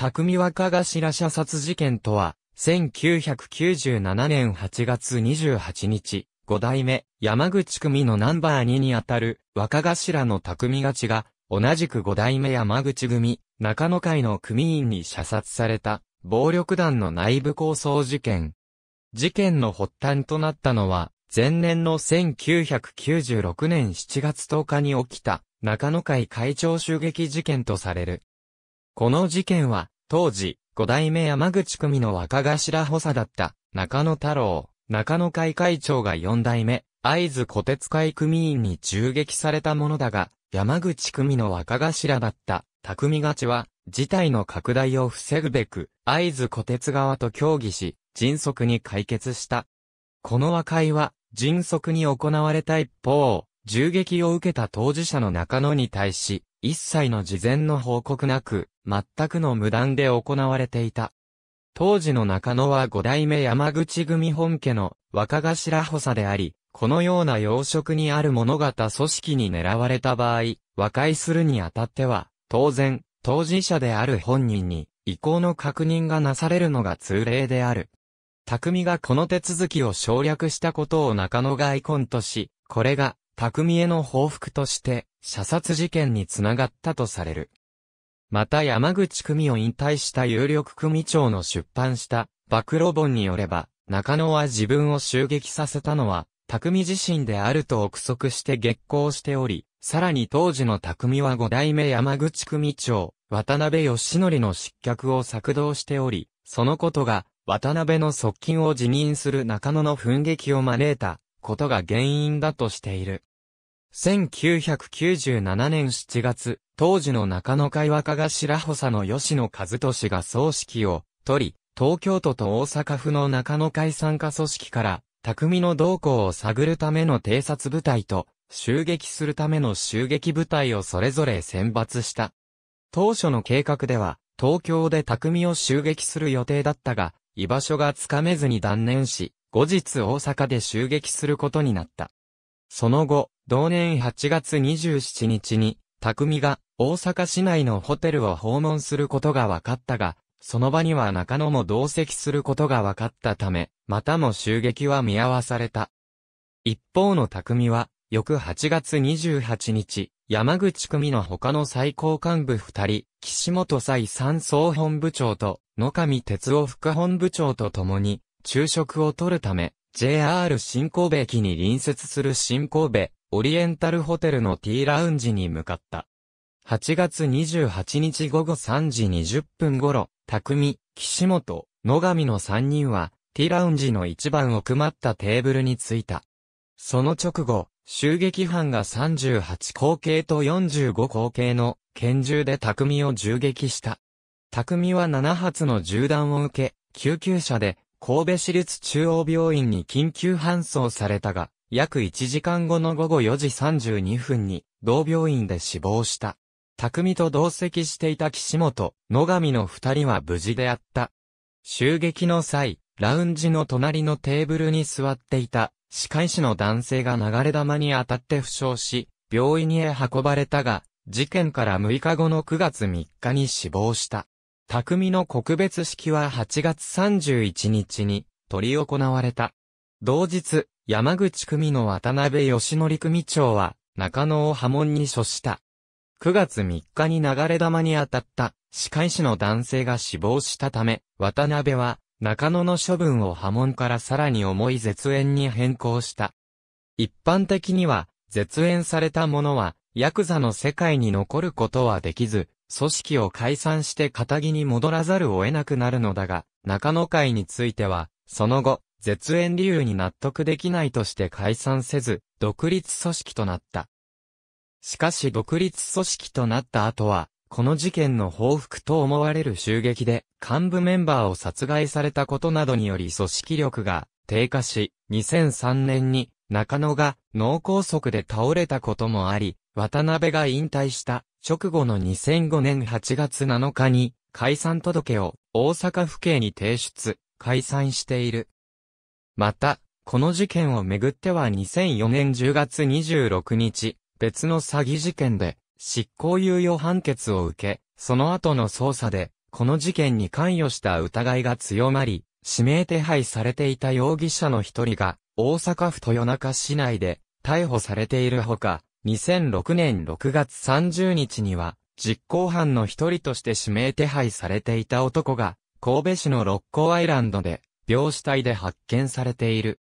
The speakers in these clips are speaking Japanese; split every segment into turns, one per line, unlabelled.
匠若頭射殺事件とは、1997年8月28日、5代目、山口組のナンバー2にあたる、若頭の匠がちが、同じく5代目山口組、中野会の組員に射殺された、暴力団の内部抗争事件。事件の発端となったのは、前年の1996年7月10日に起きた、中野会会長襲撃事件とされる。この事件は、当時、五代目山口組の若頭補佐だった中野太郎、中野会会長が四代目、会津小鉄会組員に銃撃されたものだが、山口組の若頭だった匠勝は、事態の拡大を防ぐべく、会津小鉄側と協議し、迅速に解決した。この和解は、迅速に行われた一方、銃撃を受けた当事者の中野に対し、一切の事前の報告なく、全くの無断で行われていた。当時の中野は五代目山口組本家の若頭補佐であり、このような要職にある物型組織に狙われた場合、和解するにあたっては、当然、当事者である本人に、意向の確認がなされるのが通例である。匠がこの手続きを省略したことを中野がアイコンとし、これが、匠への報復として、射殺事件につながったとされる。また山口組を引退した有力組長の出版した暴露本によれば、中野は自分を襲撃させたのは、匠自身であると憶測して激行しており、さらに当時の匠は五代目山口組長、渡辺義則の失脚を策動しており、そのことが、渡辺の側近を辞任する中野の奮撃を招いたことが原因だとしている。1997年7月、当時の中野会若頭補佐の吉野和俊が葬式を取り、東京都と大阪府の中野会参加組織から、匠の動向を探るための偵察部隊と、襲撃するための襲撃部隊をそれぞれ選抜した。当初の計画では、東京で匠を襲撃する予定だったが、居場所がつかめずに断念し、後日大阪で襲撃することになった。その後、同年8月27日に、匠が大阪市内のホテルを訪問することが分かったが、その場には中野も同席することが分かったため、またも襲撃は見合わされた。一方の匠は、翌8月28日、山口組の他の最高幹部二人、岸本斎三総本部長と野上哲夫副本部長と共に、昼食をとるため、JR 新神戸駅に隣接する新神戸オリエンタルホテルの T ラウンジに向かった。8月28日午後3時20分頃、匠、岸本、野上の3人は、T ラウンジの一番奥まったテーブルに着いた。その直後、襲撃犯が38口径と45口径の拳銃で匠を銃撃した。匠は7発の銃弾を受け、救急車で神戸市立中央病院に緊急搬送されたが、約1時間後の午後4時32分に、同病院で死亡した。匠と同席していた岸本、野上の二人は無事であった。襲撃の際、ラウンジの隣のテーブルに座っていた、歯科医師の男性が流れ弾に当たって負傷し、病院へ運ばれたが、事件から6日後の9月3日に死亡した。匠の告別式は8月31日に、取り行われた。同日、山口組の渡辺義則組長は、中野を波紋に処した。9月3日に流れ弾に当たった、歯科医師の男性が死亡したため、渡辺は、中野の処分を波紋からさらに重い絶縁に変更した。一般的には、絶縁された者は、ヤクザの世界に残ることはできず、組織を解散して仇に戻らざるを得なくなるのだが、中野会については、その後、絶縁理由に納得できないとして解散せず、独立組織となった。しかし独立組織となった後は、この事件の報復と思われる襲撃で、幹部メンバーを殺害されたことなどにより組織力が低下し、2003年に中野が脳梗塞で倒れたこともあり、渡辺が引退した直後の2005年8月7日に解散届を大阪府警に提出、解散している。また、この事件をめぐっては2004年10月26日、別の詐欺事件で、執行猶予判決を受け、その後の捜査で、この事件に関与した疑いが強まり、指名手配されていた容疑者の一人が、大阪府豊中市内で逮捕されているほか、2006年6月30日には、実行犯の一人として指名手配されていた男が、神戸市の六甲アイランドで病死体で発見されている。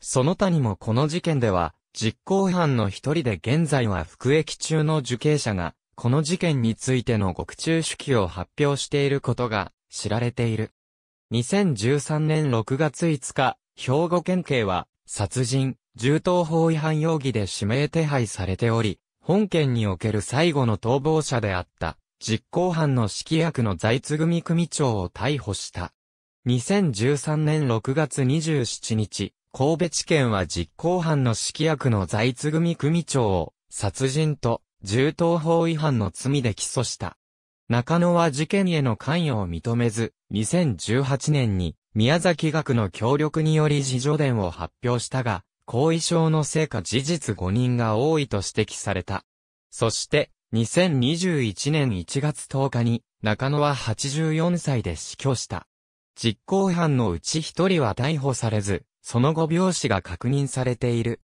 その他にもこの事件では、実行犯の一人で現在は服役中の受刑者が、この事件についての獄中手記を発表していることが知られている。2013年6月5日、兵庫県警は、殺人、銃刀法違反容疑で指名手配されており、本件における最後の逃亡者であった、実行犯の指揮役の財津組組長を逮捕した。2013年6月27日、神戸地検は実行犯の指揮役の在津組組長を、殺人と、銃刀法違反の罪で起訴した。中野は事件への関与を認めず、2018年に、宮崎学の協力により自助伝を発表したが、後遺症のせいか事実5人が多いと指摘された。そして、2021年1月10日に、中野は84歳で死去した。実行犯のうち一人は逮捕されず、その後病死が確認されている。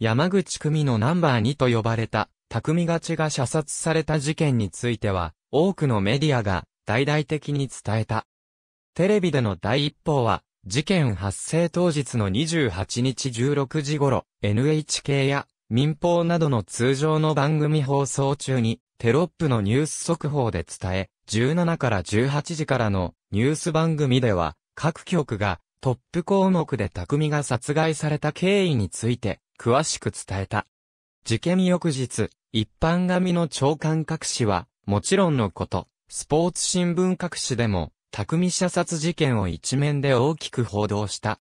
山口組のナンバー2と呼ばれた、匠がちが射殺された事件については、多くのメディアが大々的に伝えた。テレビでの第一報は、事件発生当日の28日16時頃、NHK や民放などの通常の番組放送中に、テロップのニュース速報で伝え、17から18時からのニュース番組では、各局がトップ項目で匠が殺害された経緯について、詳しく伝えた。事件翌日、一般紙の長官各紙は、もちろんのこと、スポーツ新聞各紙でも、匠射殺事件を一面で大きく報道した。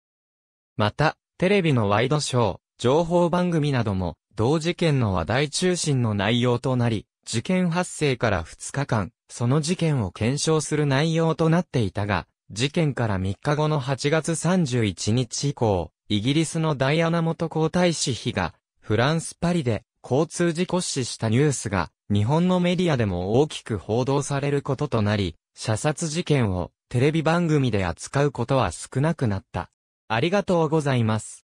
また、テレビのワイドショー、情報番組なども、同事件の話題中心の内容となり、事件発生から2日間、その事件を検証する内容となっていたが、事件から3日後の8月31日以降、イギリスのダイアナ元皇太子妃が、フランスパリで交通事故死したニュースが、日本のメディアでも大きく報道されることとなり、射殺事件をテレビ番組で扱うことは少なくなった。ありがとうございます。